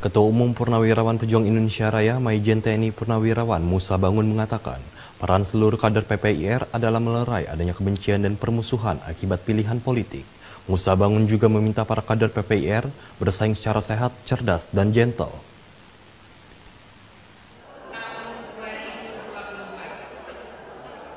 Ketua Umum Purnawirawan Pejuang Indonesia Raya Maijen TNI Purnawirawan Musa Bangun mengatakan, peran seluruh kader PPIR adalah melerai adanya kebencian dan permusuhan akibat pilihan politik. Musa Bangun juga meminta para kader PPIR bersaing secara sehat, cerdas, dan gentle.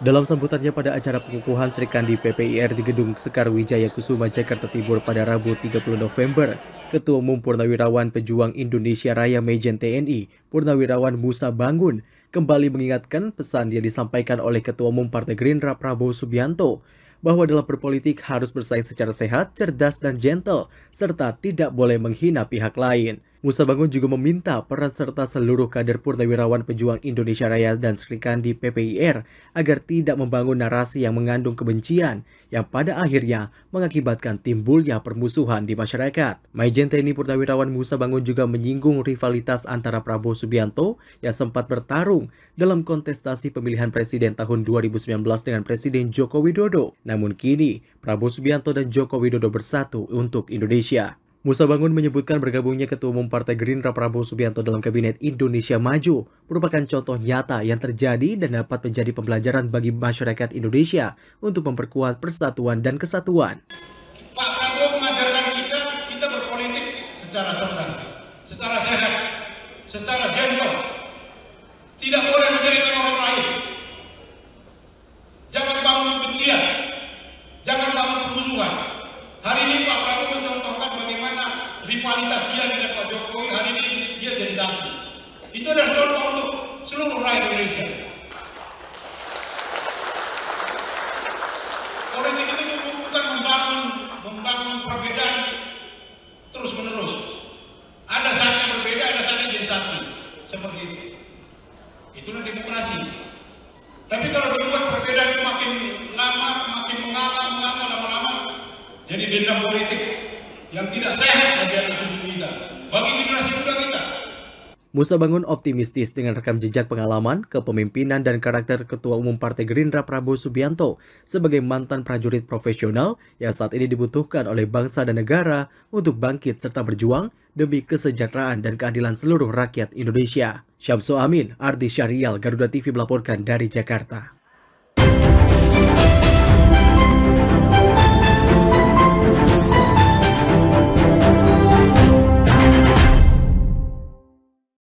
Dalam sambutannya pada acara pengukuhan Serikandi PPIR di Gedung Sekar Wijaya Kusuma, Jakarta Timur pada Rabu 30 November, Ketua Umum Purnawirawan Pejuang Indonesia Raya Mejen TNI, Purnawirawan Musa Bangun, kembali mengingatkan pesan yang disampaikan oleh Ketua Umum Partai Gerindra Prabowo Subianto bahwa dalam berpolitik harus bersaing secara sehat, cerdas, dan gentle, serta tidak boleh menghina pihak lain. Musa Bangun juga meminta peran serta seluruh kader purnawirawan pejuang Indonesia Raya dan di PPIR agar tidak membangun narasi yang mengandung kebencian yang pada akhirnya mengakibatkan timbulnya permusuhan di masyarakat. Majen TNI Purnawirawan Musa Bangun juga menyinggung rivalitas antara Prabowo Subianto yang sempat bertarung dalam kontestasi pemilihan presiden tahun 2019 dengan Presiden Joko Widodo. Namun kini, Prabowo Subianto dan Joko Widodo bersatu untuk Indonesia. Musa Bangun menyebutkan bergabungnya Ketua Umum Partai Gerindra Prabowo Subianto dalam Kabinet Indonesia Maju merupakan contoh nyata yang terjadi dan dapat menjadi pembelajaran bagi masyarakat Indonesia untuk memperkuat persatuan dan kesatuan. Pak Prabowo mengajarkan kita, kita berpolitik secara cerdas, secara sehat, secara gentle. Tidak boleh menjadi orang lain. rivalitas dia dengan Pak Jokowi hari ini dia jadi satu itu adalah contoh untuk seluruh rakyat Indonesia politik itu bukan membangun membangun perbedaan terus menerus ada saatnya berbeda ada saatnya jadi satu seperti itu itulah demokrasi tapi kalau dibuat perbedaan itu makin lama makin mengalami lama-lama jadi dendam politik yang tidak sehat bagi anak cucu kita, bagi generasi muda kita. Musa Bangun optimistis dengan rekam jejak pengalaman, kepemimpinan, dan karakter Ketua Umum Partai Gerindra Prabowo Subianto sebagai mantan prajurit profesional yang saat ini dibutuhkan oleh bangsa dan negara untuk bangkit serta berjuang demi kesejahteraan dan keadilan seluruh rakyat Indonesia. Syamsul Amin, Ardi Syarial, Garuda TV melaporkan dari Jakarta.